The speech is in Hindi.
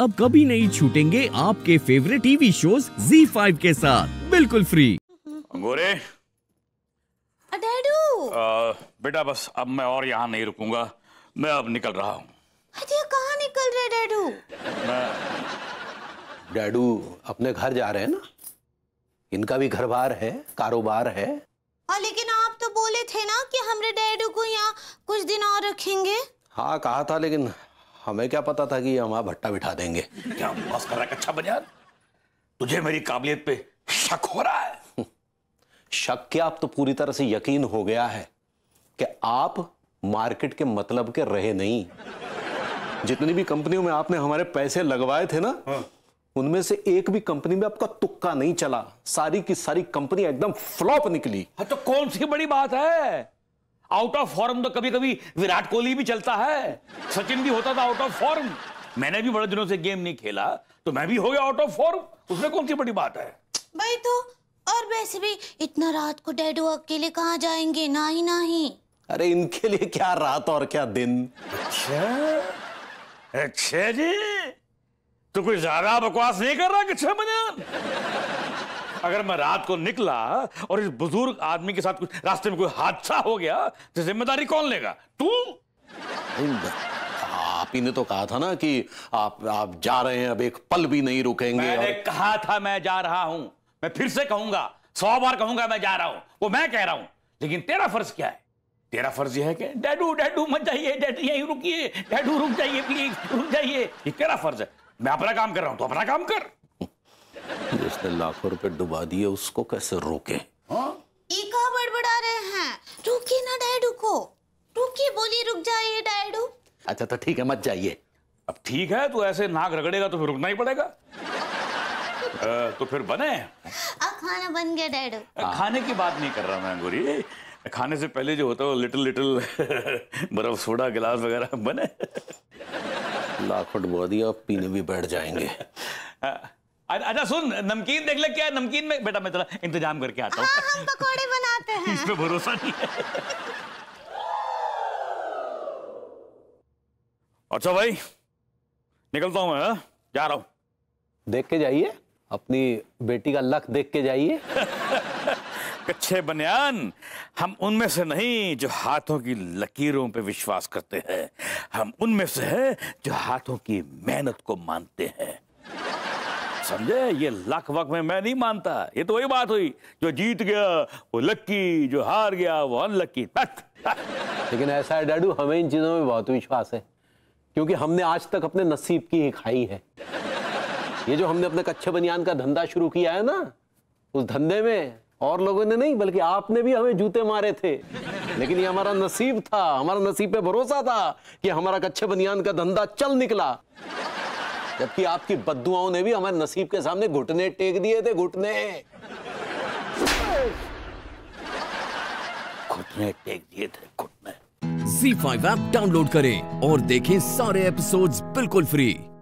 अब कभी नहीं छूटेंगे आपके फेवरेट टीवी शोज Z5 के साथ बिल्कुल फ्री अंगोरे डैडू बेटा बस अब मैं और यहाँ नहीं रुकूंगा मैं अब निकल रहा हूँ अच्छा, कहाँ निकल रहे डैडू डैडू अपने घर जा रहे हैं ना इनका भी घर बार है कारोबार है और हाँ, लेकिन आप तो बोले थे ना कि हमारे डैडू को यहाँ कुछ दिन और रखेंगे हाँ कहा था लेकिन हमें क्या पता था कि हम हमारा भट्टा बिठा देंगे क्या बस कर रहा है अच्छा बनियान तुझे मेरी काबिलियत पे शक हो रहा है हम्म। शक क्या आप तो पूरी तरह से यकीन हो गया है कि आप मार्केट के मतलब के रहे नहीं जितनी भी कंपनियों में आपने हमारे पैसे लगवाए थे ना हाँ। उनमें से एक भी कंपनी में आपका तुक्का नहीं चला सारी की सारी कंपनी एकदम फ्लॉप निकली हाँ तो कौन सी बड़ी बात है आउट ऑफ फॉर्म तो कभी कभी विराट कोहली भी चलता है सचिन भी होता था आउट ऑफ फॉर्म मैंने भी बड़े दिनों से गेम नहीं खेला तो मैं भी हो गया आउट ऑफ फॉर्म उसमें कौन सी बड़ी बात है भाई तो और वैसे भी इतना रात को डैड अकेले कहा जाएंगे ना ही ना ही अरे इनके लिए क्या रात और क्या दिन अच्छा अच्छा जी तो कोई ज्यादा बकवास नहीं कर रहा कि छह महीने अगर मैं रात को निकला और इस बुजुर्ग आदमी के साथ कुछ रास्ते में कोई हादसा हो गया तो जिम्मेदारी कौन लेगा तू आप ही ने तो कहा था ना कि आप आप जा रहे हैं अब एक पल भी नहीं रुकेंगे मैंने और... कहा था मैं जा रहा हूं मैं फिर से कहूंगा सौ बार कहूंगा मैं जा रहा हूं वो मैं कह रहा हूं लेकिन तेरा फर्ज क्या है तेरा फर्ज यह है कि डैडू डैडू मत जाइए डैडू यहीं रुकिए डैडू रुक जाइए प्लीज रुक जाइए ये तेरा फर्ज है मैं अपना काम कर रहा हूं तो अपना काम कर जिसने लाखों रुपए डुबा दिए उसको कैसे रोके हाँ? ईका बड़बड़ा रहे हैं रुकी ना डैडू को रुकी बोली रुक जाइए डैडू अच्छा तो ठीक है मत जाइए अब ठीक है तो ऐसे नाक रगड़ेगा तो फिर रुकना ही पड़ेगा आ, तो फिर बने अब खाना बन गया डैडू खाने की बात नहीं कर रहा मैं गोरी खाने से पहले जो होता है वो लिटिल लिटिल बर्फ सोडा गिलास वगैरह बने लाखों डुबा दिया पीने भी बैठ जाएंगे अच्छा सुन नमकीन देख ले क्या नमकीन में बेटा मैं तेरा इंतजाम करके आता हूँ हाँ, हम पकोड़े बनाते हैं इसमें भरोसा नहीं है अच्छा भाई निकलता हूँ मैं हाँ? जा रहा हूँ देख के जाइए अपनी बेटी का लक देख के जाइए कच्चे बनियान हम उनमें से नहीं जो हाथों की लकीरों पे विश्वास करते हैं हम उनमें से हैं जो हाथों की मेहनत को मानते हैं समझे ये लक वक में मैं नहीं मानता ये तो वही बात हुई जो जीत गया वो लक्की जो हार गया वो अनलक्की लेकिन ऐसा है डैडू हमें इन चीज़ों में बहुत विश्वास है क्योंकि हमने आज तक अपने नसीब की ही खाई है ये जो हमने अपने कच्चे बनियान का धंधा शुरू किया है ना उस धंधे में और लोगों ने नहीं बल्कि आपने भी हमें जूते मारे थे लेकिन ये हमारा नसीब था हमारा नसीब पे भरोसा था कि हमारा कच्चे बनियान का धंधा चल निकला जबकि आपकी बदुआओं ने भी हमारे नसीब के सामने घुटने टेक दिए थे घुटने घुटने टेक दिए थे घुटने Z5 ऐप डाउनलोड करें और देखें सारे एपिसोड्स बिल्कुल फ्री